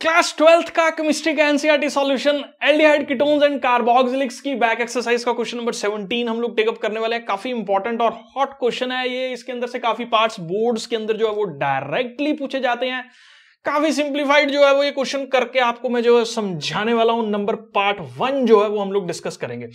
class twelfth का chemistry का L solution aldehyde ketones and carboxylics की बैक एक्सरसाइज का क्वेश्चन नंबर 17 हम लोग टेकअप करने वाले हैं काफी इंपॉर्टेंट और हॉट क्वेश्चन है ये इसके अंदर से काफी पार्ट्स बोर्ड्स के अंदर जो है वो डायरेक्टली पूछे जाते हैं काफी सिंप्लीफाइड जो है वो ये क्वेश्चन करके आपको मैं जो है समझाने वाला हूं नंबर पार्ट वन जो है वो हम लोग डिस्कस करेंगे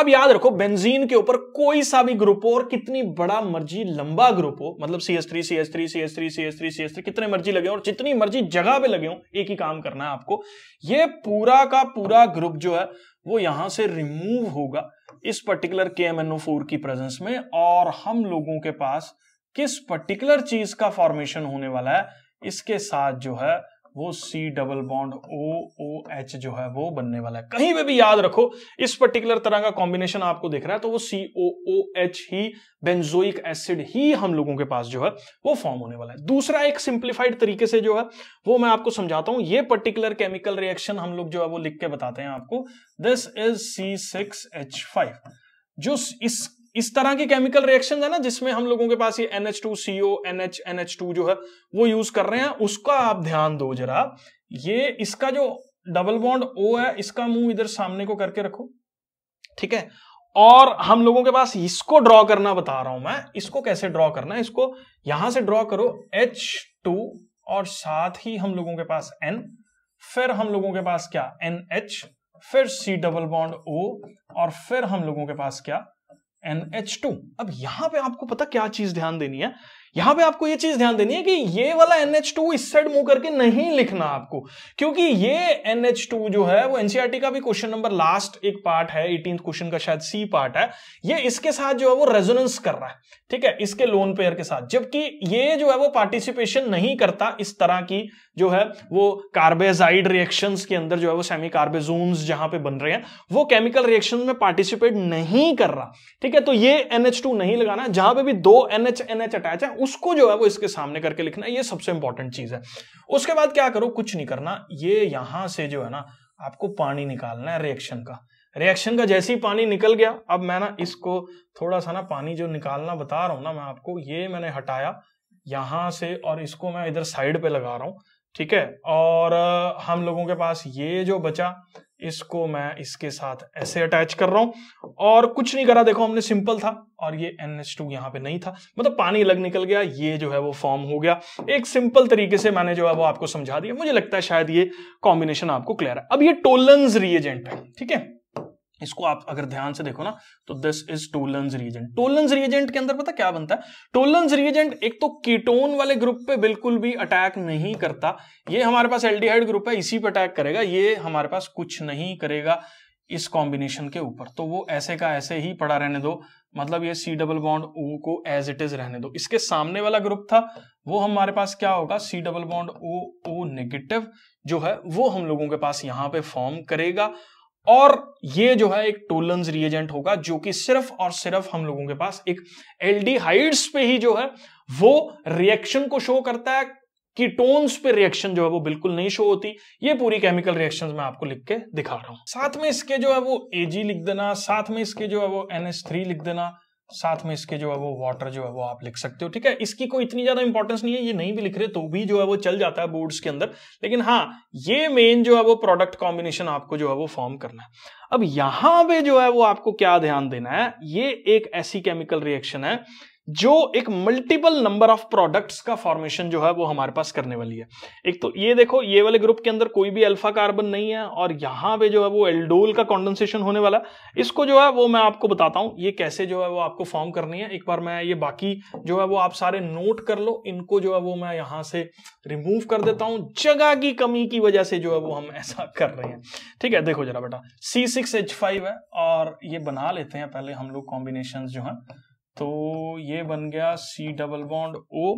अब याद रखो बेंजीन के ऊपर कोई सा भी ग्रुप हो और कितनी बड़ा मर्जी लंबा ग्रुप हो मतलब C S three C S three C S three C S three C S three कितने मर्जी लगे और जितनी मर्जी जगह पे लगे हो एक ही काम करना है आपको ये पूरा का पूरा ग्रुप जो है वो यहां से रिमूव होगा इस पर्टिकुलर के एम एन ओ फोर की प्रेजेंस में और हम लोगों के पास किस पर्टिकुलर चीज का फॉर्मेशन होने वाला है इसके साथ जो है वो C double bond O O H जो है वो बनने वाला है कहीं पे भी याद रखो इस पर्टिकुलर तरह का कॉम्बिनेशन आपको दिख रहा है तो वो सी ओ ओ एच ही बेंजोइक एसिड ही हम लोगों के पास जो है वो फॉर्म होने वाला है दूसरा एक सिंप्लीफाइड तरीके से जो है वो मैं आपको समझाता हूं ये पर्टिकुलर केमिकल रिएक्शन हम लोग जो है वो लिख के बताते हैं आपको this is C six H five जो इस इस तरह की केमिकल रिएक्शन है ना जिसमें हम लोगों के पास ये NH2CO NH टू जो है वो यूज कर रहे हैं उसका आप ध्यान दो जरा ये इसका जो डबल बॉन्ड ओ है इसका मुंह इधर सामने को करके रखो ठीक है और हम लोगों के पास इसको ड्रॉ करना बता रहा हूं मैं इसको कैसे ड्रॉ करना है इसको यहां से ड्रॉ करो एच टू और साथ ही हम लोगों के पास एन फिर हम लोगों के पास क्या एन एच फिर सी डबल बॉन्ड ओ और फिर हम लोगों के पास क्या NH2 अब यहां पे आपको पता क्या चीज ध्यान देनी है यहां पे आपको ये चीज ध्यान देनी है कि ये वाला NH2 इस साइड मुंह करके नहीं लिखना आपको क्योंकि ये NH2 जो है वो एनसीईआरटी का भी क्वेश्चन नंबर लास्ट एक पार्ट है एटीन क्वेश्चन का शायद सी पार्ट है ये इसके साथ जो है वो रेजोनेंस कर रहा है ठीक है इसके लोन पेयर के साथ जबकि ये जो है वो पार्टिसिपेशन नहीं करता इस तरह की जो है वो कार्बेजाइड रिएक्शंस के अंदर जो है वो सेमी कार्बेजोन जहां पे बन रहे हैं वो केमिकल रिएक्शन में पार्टिसिपेट नहीं कर रहा ठीक है तो ये NH2 नहीं लगाना जहां पे भी दो NH NH अटैच है उसको जो है वो इसके सामने करके लिखना ये सबसे इंपॉर्टेंट चीज है उसके बाद क्या करो कुछ नहीं करना ये यहां से जो है ना आपको पानी निकालना है रिएक्शन का रिएक्शन का जैसे ही पानी निकल गया अब मैं ना इसको थोड़ा सा ना पानी जो निकालना बता रहा हूं ना मैं आपको ये मैंने हटाया यहां से और इसको मैं इधर साइड पे लगा रहा हूं ठीक है और हम लोगों के पास ये जो बचा इसको मैं इसके साथ ऐसे अटैच कर रहा हूं और कुछ नहीं करा देखो हमने सिंपल था और ये एन एच टू यहां पे नहीं था मतलब पानी अलग निकल गया ये जो है वो फॉर्म हो गया एक सिंपल तरीके से मैंने जो है वो आपको समझा दिया मुझे लगता है शायद ये कॉम्बिनेशन आपको क्लियर है अब ये टोलन रिएजेंट है ठीक है इसको आप अगर ध्यान से देखो ना तो this is Tollen reagent Tollen reagent के अंदर पता क्या बनता है टोलन रिएजेंट एक तो कीटोन वाले ग्रुप पे बिल्कुल भी अटैक नहीं करता ये हमारे पास एल्डिहाइड ग्रुप है इसी पे अटैक करेगा ये हमारे पास कुछ नहीं करेगा इस कॉम्बिनेशन के ऊपर तो वो ऐसे का ऐसे ही पड़ा रहने दो मतलब ये सी डबल बॉन्ड ओ को एज इट इज रहने दो इसके सामने वाला ग्रुप था वो हमारे पास क्या होगा C double bond O O negative जो है वो हम लोगों के पास यहाँ पे फॉर्म करेगा और ये जो है एक टोलन्स रिएजेंट होगा जो कि सिर्फ और सिर्फ हम लोगों के पास एक एल्डिहाइड्स पे ही जो है वो रिएक्शन को शो करता है कीटोन्स पे रिएक्शन जो है वो बिल्कुल नहीं शो होती ये पूरी केमिकल रिएक्शंस मैं आपको लिख के दिखा रहा हूं साथ में इसके जो है वो एजी लिख देना साथ में इसके जो है वो एनएस लिख देना साथ में इसके जो है वो वाटर जो है वो आप लिख सकते हो ठीक है इसकी कोई इतनी ज्यादा इंपॉर्टेंस नहीं है ये नहीं भी लिख रहे तो भी जो है वो चल जाता है बोर्ड्स के अंदर लेकिन हाँ ये मेन जो है वो प्रोडक्ट कॉम्बिनेशन आपको जो है वो फॉर्म करना है अब यहां पे जो है वो आपको क्या ध्यान देना है ये एक ऐसी केमिकल रिएक्शन है जो एक मल्टीपल नंबर ऑफ प्रोडक्ट्स का फॉर्मेशन जो है वो हमारे पास करने वाली है एक तो ये देखो ये वाले ग्रुप के अंदर कोई भी अल्फा कार्बन नहीं है और यहां पे जो है वो एल्डोल का कॉन्डेंसेशन होने वाला इसको जो है वो मैं आपको बताता हूं ये कैसे जो है वो आपको फॉर्म करनी है एक बार मैं ये बाकी जो है वो आप सारे नोट कर लो इनको जो है वो मैं यहाँ से रिमूव कर देता हूँ जगह की कमी की वजह से जो है वो हम ऐसा कर रहे हैं ठीक है देखो जरा बेटा सी सिक्स एच फाइव है और ये बना लेते हैं पहले हम लोग कॉम्बिनेशन जो है तो ये बन गया सी डबल बॉन्ड ओ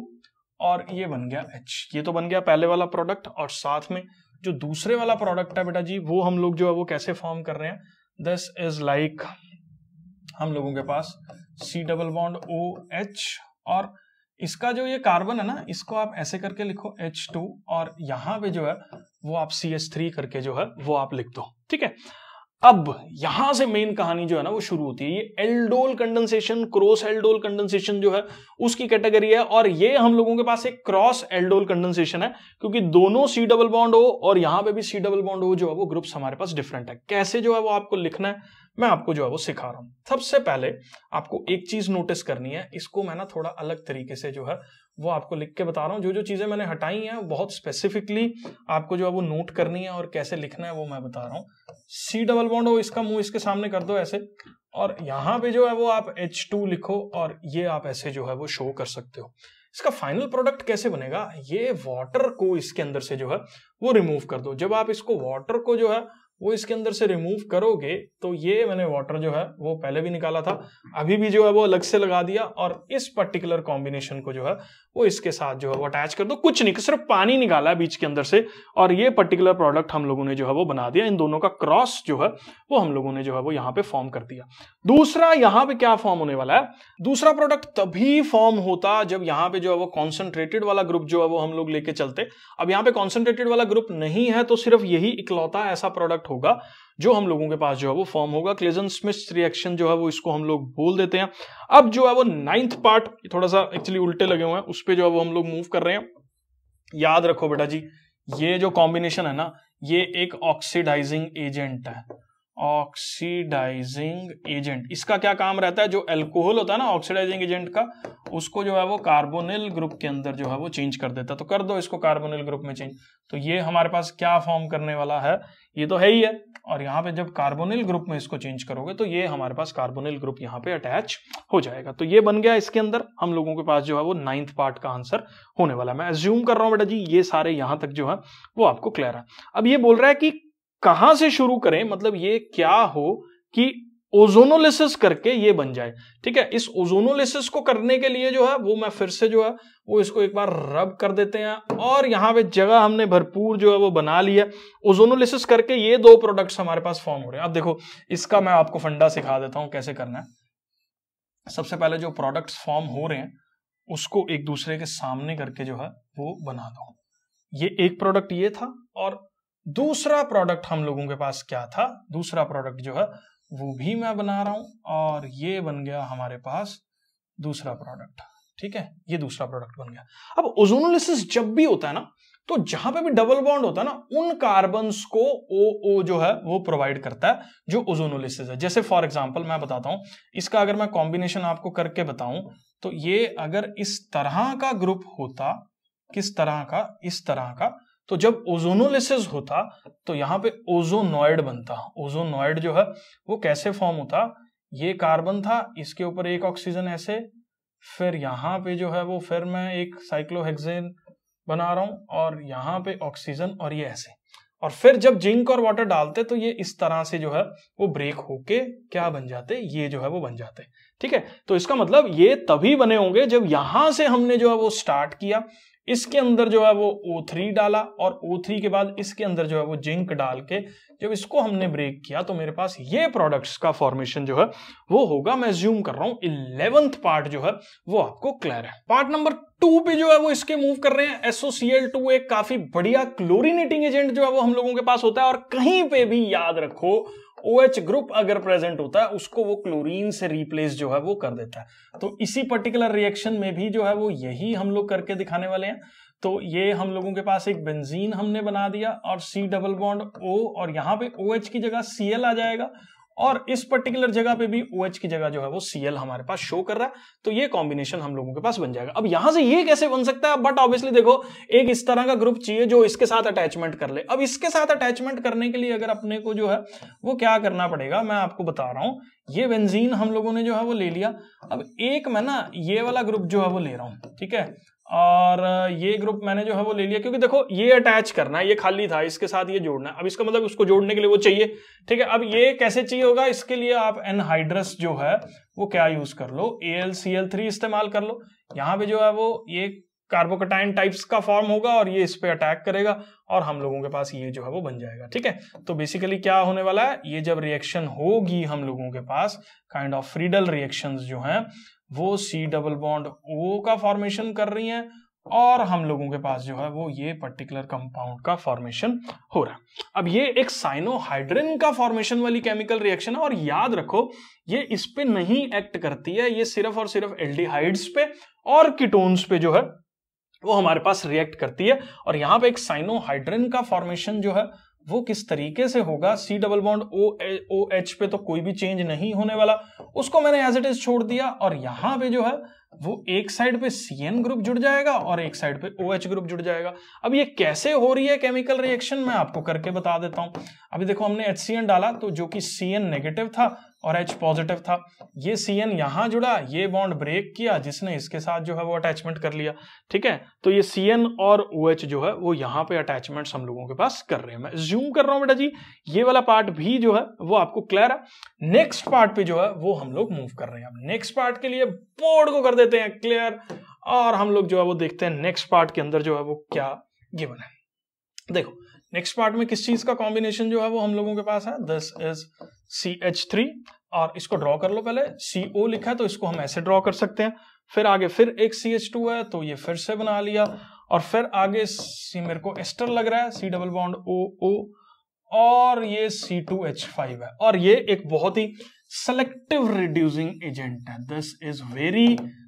और ये बन गया एच ये तो बन गया पहले वाला प्रोडक्ट और साथ में जो दूसरे वाला प्रोडक्ट है बेटा जी वो हम लोग जो है वो कैसे फॉर्म कर रहे हैं दिस इज लाइक हम लोगों के पास C double bond O H और इसका जो ये कार्बन है ना इसको आप ऐसे करके लिखो H2 और यहाँ पे जो है वो आप सी एच थ्री करके जो है वो आप लिख दो ठीक है अब यहां से मेन कहानी जो है ना वो शुरू होती है ये aldol condensation cross aldol condensation जो है उसकी कैटेगरी है और ये हम लोगों के पास एक क्रॉस एल्डोल कंडेंसेशन है क्योंकि दोनों सी डबल बॉन्ड हो और यहां पे भी सी डबल बॉन्ड हो जो है वो ग्रुप्स हमारे पास डिफरेंट है कैसे जो है वो आपको लिखना है मैं आपको जो है वो सिखा रहा हूं सबसे पहले आपको एक चीज नोटिस करनी है इसको मैं ना थोड़ा अलग तरीके से जो है वो आपको लिख के बता रहा हूँ जो जो चीज़ें मैंने हटाई हैं बहुत स्पेसिफिकली आपको जो है वो नोट करनी है और कैसे लिखना है वो मैं बता रहा हूँ सी डबल बॉन्ड हो इसका मुंह इसके सामने कर दो ऐसे और यहाँ पे जो है वो आप एच टू लिखो और ये आप ऐसे जो है वो शो कर सकते हो इसका फाइनल प्रोडक्ट कैसे बनेगा ये वाटर को इसके अंदर से जो है वो रिमूव कर दो जब आप इसको वाटर को जो है वो इसके अंदर से रिमूव करोगे तो ये मैंने वाटर जो है वो पहले भी निकाला था अभी भी जो है वो अलग से लगा दिया और इस पर्टिकुलर कॉम्बिनेशन को जो है वो इसके साथ जो है वो अटैच कर दो कुछ नहीं सिर्फ पानी निकाला है बीच के अंदर से और ये पर्टिकुलर प्रोडक्ट हम लोगों ने जो है वो बना दिया इन दोनों का क्रॉस जो है वो हम लोगों ने जो है वो यहाँ पे फॉर्म कर दिया दूसरा यहाँ पे क्या फॉर्म होने वाला है दूसरा प्रोडक्ट तभी फॉर्म होता जब यहाँ पे जो है वो कॉन्सेंट्रेटेड वाला ग्रुप जो है वो हम लोग लेके चलते अब यहाँ पे कॉन्सेंट्रेटेड वाला ग्रुप नहीं है तो सिर्फ यही इकलौता ऐसा प्रोडक्ट प्रोडक्ट होगा जो हम लोगों के पास जो है वो फॉर्म होगा क्लेजन स्मिथ रिएक्शन जो है वो इसको हम लोग बोल देते हैं अब जो है वो नाइन्थ पार्ट थोड़ा सा एक्चुअली उल्टे लगे हुए हैं उस पर जो है वो हम लोग मूव कर रहे हैं याद रखो बेटा जी ये जो कॉम्बिनेशन है ना ये एक ऑक्सीडाइजिंग एजेंट है ऑक्सीडाइजिंग एजेंट इसका क्या काम रहता है जो एल्कोहल होता है ना ऑक्सीडाइजिंग एजेंट का उसको जो है वो कार्बोनिल ग्रुप के अंदर जो है वो चेंज कर देता है तो कर दो इसको कार्बोनिल ग्रुप में चेंज तो ये हमारे पास क्या फॉर्म करने वाला है ये तो है ही है और यहाँ पे जब कार्बोनिल ग्रुप में इसको चेंज करोगे तो ये हमारे पास कार्बोनिल ग्रुप यहाँ पे अटैच हो जाएगा तो ये बन गया इसके अंदर हम लोगों के पास जो है वो नाइन्थ पार्ट का आंसर होने वाला है मैं एज्यूम कर रहा हूँ बेटा जी ये सारे यहाँ तक जो है वो आपको क्लियर है अब ये बोल रहा है कि कहां से शुरू करें मतलब ये क्या हो कि ओजोनोलिसिस करके ये बन जाए ठीक है इस ओजोनोलिसिस को करने के लिए जो है वो मैं फिर से जो है वो इसको एक बार रब कर देते हैं और यहां पे जगह हमने भरपूर जो है वो बना लिया ओजोनोलिसिस करके ये दो प्रोडक्ट्स हमारे पास फॉर्म हो रहे हैं अब देखो इसका मैं आपको फंडा सिखा देता हूं कैसे करना है सबसे पहले जो प्रोडक्ट फॉर्म हो रहे हैं उसको एक दूसरे के सामने करके जो है वो बना दो ये एक प्रोडक्ट ये था और दूसरा प्रोडक्ट हम लोगों के पास क्या था दूसरा प्रोडक्ट जो है वो भी मैं बना रहा हूं और ये बन गया हमारे पास दूसरा प्रोडक्ट ठीक है ये दूसरा प्रोडक्ट बन गया अब ओजोनोलिसिस जब भी होता है ना तो जहां पे भी डबल बॉन्ड होता है ना उन कार्बन को ओ ओ जो है वो प्रोवाइड करता है जो ओजोनोलिसिस है जैसे फॉर एग्जाम्पल मैं बताता हूं इसका अगर मैं कॉम्बिनेशन आपको करके बताऊं तो ये अगर इस तरह का ग्रुप होता किस तरह का इस तरह का तो जब ओजोनोलिसिस होता तो यहाँ पे ओजोनॉइड बनता ओजोनॉइड जो है वो कैसे फॉर्म होता ये कार्बन था इसके ऊपर एक ऑक्सीजन ऐसे फिर यहाँ पे जो है वो फिर मैं एक साइक्लोहेक्सेन बना रहा हूं और यहां पे ऑक्सीजन और ये ऐसे और फिर जब जिंक और वाटर डालते तो ये इस तरह से जो है वो ब्रेक होके क्या बन जाते ये जो है वो बन जाते ठीक है तो इसका मतलब ये तभी बने होंगे जब यहां से हमने जो है वो स्टार्ट किया इसके अंदर जो है वो O3 डाला और O3 के बाद इसके अंदर जो है वो जिंक डाल के जब इसको हमने ब्रेक किया तो मेरे पास ये प्रोडक्ट्स का फॉर्मेशन जो है वो होगा मैं ज्यूम कर रहा हूं इलेवेंथ पार्ट जो है वो आपको क्लियर है पार्ट नंबर टू पे जो है वो इसके मूव कर रहे हैं एसओसीएल टू एक काफी बढ़िया क्लोरिनेटिंग एजेंट जो है वो हम लोगों के पास होता है और कहीं पे भी याद रखो ओ एच ग्रुप अगर प्रेजेंट होता है उसको वो क्लोरीन से रिप्लेस जो है वो कर देता है तो इसी पर्टिकुलर रिएक्शन में भी जो है वो यही हम लोग करके दिखाने वाले हैं तो ये हम लोगों के पास एक बेंजीन हमने बना दिया और सी डबल बॉन्ड ओ और यहाँ पे ओ OH की जगह सी आ जाएगा और इस पर्टिकुलर जगह पे भी ओ OH की जगह जो है वो सीएल हमारे पास शो कर रहा है तो ये कॉम्बिनेशन हम लोगों के पास बन जाएगा अब यहां से ये कैसे बन सकता है बट ऑब्वियसली देखो एक इस तरह का ग्रुप चाहिए जो इसके साथ अटैचमेंट कर ले अब इसके साथ अटैचमेंट करने के लिए अगर अपने को जो है वो क्या करना पड़ेगा मैं आपको बता रहा हूं ये वेन्जीन हम लोगों ने जो है वो ले लिया अब एक मैं ना ये वाला ग्रुप जो है वो ले रहा हूं ठीक है और ये ग्रुप मैंने जो है वो ले लिया क्योंकि देखो ये अटैच करना है ये खाली था इसके साथ ये जोड़ना अब इसका मतलब उसको जोड़ने के लिए वो चाहिए ठीक है अब ये कैसे चाहिए होगा इसके लिए आप एनहाइड्रस जो है वो क्या यूज कर लो A L C L three इस्तेमाल कर लो यहाँ पे जो है वो ये कार्बोकटाइन टाइप्स का फॉर्म होगा और ये इस पर अटैक करेगा और हम लोगों के पास ये जो है वो बन जाएगा ठीक है तो बेसिकली क्या होने वाला है ये जब रिएक्शन होगी हम लोगों के पास काइंड ऑफ फ्रीडल रिएक्शन जो है वो सी डबल बॉन्ड ओ का फॉर्मेशन कर रही हैं और हम लोगों के पास जो है वो ये पर्टिकुलर कंपाउंड का फॉर्मेशन हो रहा है अब ये एक साइनोहाइड्रन का फॉर्मेशन वाली केमिकल रिएक्शन है और याद रखो ये इस पे नहीं एक्ट करती है ये सिर्फ और सिर्फ एल्डिहाइड्स पे और कीटोन्स पे जो है वो हमारे पास रिएक्ट करती है और यहाँ पे एक साइनोहाइड्रन का फॉर्मेशन जो है वो किस तरीके से होगा C double bond O O H पे तो कोई भी चेंज नहीं होने वाला उसको मैंने एज इट इज छोड़ दिया और यहां पे जो है वो एक साइड पे सी एन ग्रुप जुड़ जाएगा और एक साइड पे ओ OH एच ग्रुप जुड़ जाएगा अब ये कैसे हो रही है केमिकल रिएक्शन मैं आपको करके बता देता हूं अभी देखो हमने एच सी एन डाला तो जो कि सी एन नेगेटिव था और एच पॉजिटिव था ये सी एन यहां जुड़ा ये बॉन्ड ब्रेक किया जिसने इसके साथ जो है वो अटैचमेंट कर लिया ठीक है तो ये सी एन और ओ OH एच जो है वो यहाँ पे अटैचमेंट हम लोगों के पास कर रहे हैं मैं ज्यूम कर रहा हूँ बेटा जी ये वाला पार्ट भी जो है वो आपको क्लियर है नेक्स्ट पार्ट पे जो है वो हम लोग मूव कर रहे हैं अब नेक्स्ट पार्ट के लिए बोर्ड को कर देते हैं क्लियर और हम लोग जो है वो देखते हैं नेक्स्ट पार्ट के अंदर जो है वो क्या गिवन है देखो नेक्स्ट पार्ट में किस चीज का कॉम्बिनेशन जो है वो हम लोगों के पास है this is C H three और इसको ड्रॉ कर लो पहले सी ओ लिखा है तो इसको हम ऐसे ड्रॉ कर सकते हैं फिर आगे फिर एक सी एच टू है तो ये फिर से बना लिया और फिर आगे सी मेरे को एस्टर लग रहा है सी डबल बॉन्ड ओ ओ और ये सी टू एच फाइव है और ये एक बहुत ही सेलेक्टिव रिड्यूसिंग एजेंट है this is very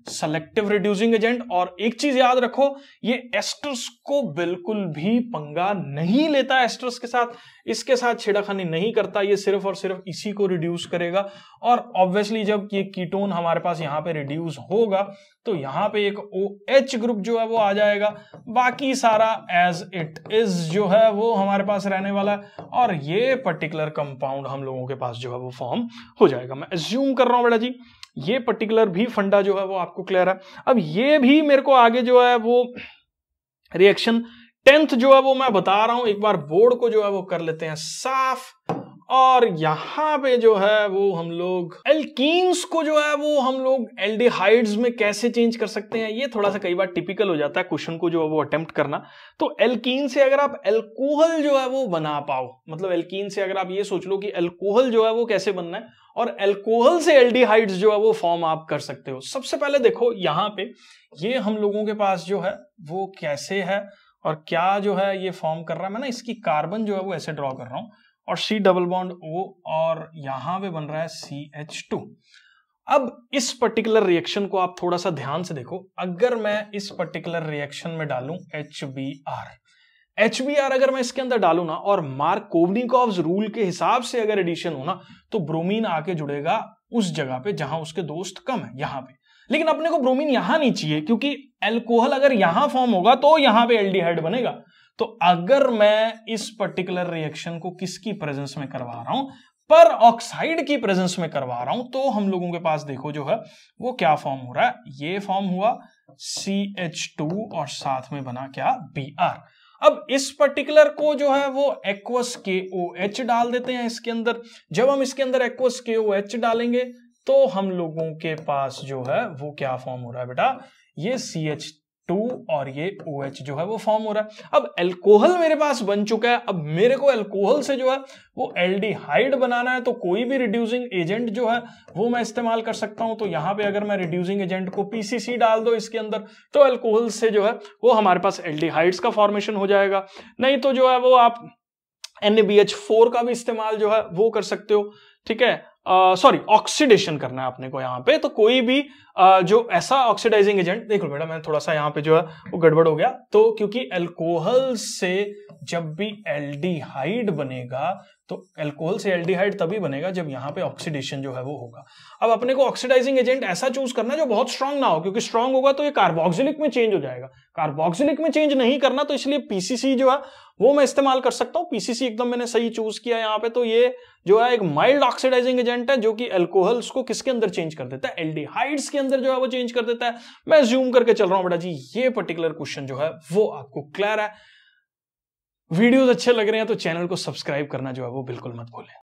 selective reducing agent और एक चीज याद रखो ये एस्ट्रस को बिल्कुल भी पंगा नहीं लेता एस्ट्रस के साथ इसके साथ छेड़ाखानी नहीं करता ये सिर्फ और सिर्फ इसी को रिड्यूस करेगा और ऑब्वियसली जब ये कीटोन हमारे पास यहां पे रिड्यूस होगा तो यहां पे एक ओ एच ग्रुप जो है वो आ जाएगा बाकी सारा एज इट इज जो है वो हमारे पास रहने वाला है और ये पर्टिकुलर कंपाउंड हम लोगों के पास जो है वो फॉर्म हो जाएगा मैं एज्यूम कर रहा हूं बेटा जी ये पर्टिकुलर भी फंडा जो है वो आपको क्लियर है अब ये भी मेरे को आगे जो है वो रिएक्शन टेंथ जो है वो मैं बता रहा हूं एक बार बोर्ड को जो है वो कर लेते हैं साफ और यहाँ पे जो है वो हम लोग एल्कीन्स को जो है वो हम लोग एल्डिहाइड्स में कैसे चेंज कर सकते हैं ये थोड़ा सा कई बार टिपिकल हो जाता है क्वेश्चन को जो है वो अटेम्प्ट करना तो एल्कीन से अगर आप एल्कोहल जो है वो बना पाओ मतलब एल्कीन से अगर आप ये सोच लो कि एल्कोहल जो है वो कैसे बनना है और एल्कोहल से एल जो है वो फॉर्म आप कर सकते हो सबसे पहले देखो यहाँ पे ये हम लोगों के पास जो है वो कैसे है और क्या जो है ये फॉर्म कर रहा है मैं ना इसकी कार्बन जो है वो ऐसे ड्रॉ कर रहा हूँ और सी डबल बॉन्ड ओ और यहाँ पे बन रहा है सी एच टू अब इस पर्टिकुलर रिएक्शन को आप थोड़ा सा ध्यान से देखो अगर मैं इस पर्टिकुलर रिएक्शन में डालूं H B R H B R अगर मैं इसके अंदर डालू ना और मार्क कोवनिकॉव्स रूल के हिसाब से अगर एडिशन हो ना तो ब्रोमीन आके जुड़ेगा उस जगह पे जहां उसके दोस्त कम है यहां पे लेकिन अपने को ब्रोमीन यहां नहीं चाहिए क्योंकि एल्कोहल अगर यहां फॉर्म होगा तो यहां पे एल्डिहाइड e बनेगा तो अगर मैं इस पर्टिकुलर रिएक्शन को किसकी प्रेजेंस में करवा रहा हूं पर ऑक्साइड की प्रेजेंस में करवा रहा हूं तो हम लोगों के पास देखो जो है वो क्या फॉर्म हो रहा है ये फॉर्म हुआ सी एच टू और साथ में बना क्या बी आर अब इस पर्टिकुलर को जो है वो एक्वस के ओ एच डाल देते हैं इसके अंदर जब हम इसके अंदर एक्वस के ओ एच डालेंगे तो हम लोगों के पास जो है वो क्या फॉर्म हो रहा है बेटा ये सी एच टू और ये ओ OH जो है वो फॉर्म हो रहा है अब एल्कोहल मेरे पास बन चुका है अब मेरे को एल्कोहल से जो है वो एल बनाना है तो कोई भी रिड्यूसिंग एजेंट जो है वो मैं इस्तेमाल कर सकता हूं तो यहां पे अगर मैं रिड्यूसिंग एजेंट को पीसीसी डाल दो इसके अंदर तो एल्कोहल से जो है वो हमारे पास एल का फॉर्मेशन हो जाएगा नहीं तो जो है वो आप एन फोर का भी इस्तेमाल जो है वो कर सकते हो ठीक है सॉरी ऑक्सीडेशन करना है आपने को यहां पे तो कोई भी जो ऐसा ऑक्सीडाइजिंग एजेंट लो बेटा मैं थोड़ा सा यहाँ पे जो है वो गड़बड़ हो गया तो क्योंकि एल्कोहल से जब भी एल्डिहाइड बनेगा तो एल्कोहल से एल्डिहाइड तभी बनेगा जब यहाँ पे ऑक्सीडेशन जो है वो होगा अब अपने को ऑक्सीडाइजिंग एजेंट ऐसा चूज करना जो बहुत स्ट्रांग ना हो क्योंकि स्ट्रांग होगा तो ये कार्बोक्सिलिक में चेंज हो जाएगा कार्बोक्सिलिक में चेंज नहीं करना तो इसलिए पीसीसी जो है वो मैं इस्तेमाल कर सकता हूँ पीसीसी एकदम मैंने सही चूज किया यहाँ पे तो ये जो है एक माइल्ड ऑक्सीडाइजिंग एजेंट है जो कि एल्कोहल्स को किसके अंदर चेंज कर देता है एल्डिहाइड्स के अंदर अंदर जो है वो चेंज कर देता है मैं जूम करके चल रहा हूं बेटा जी ये पर्टिकुलर क्वेश्चन जो है वो आपको क्लियर है वीडियोस अच्छे लग रहे हैं तो चैनल को सब्सक्राइब करना जो है वो बिल्कुल मत भूलें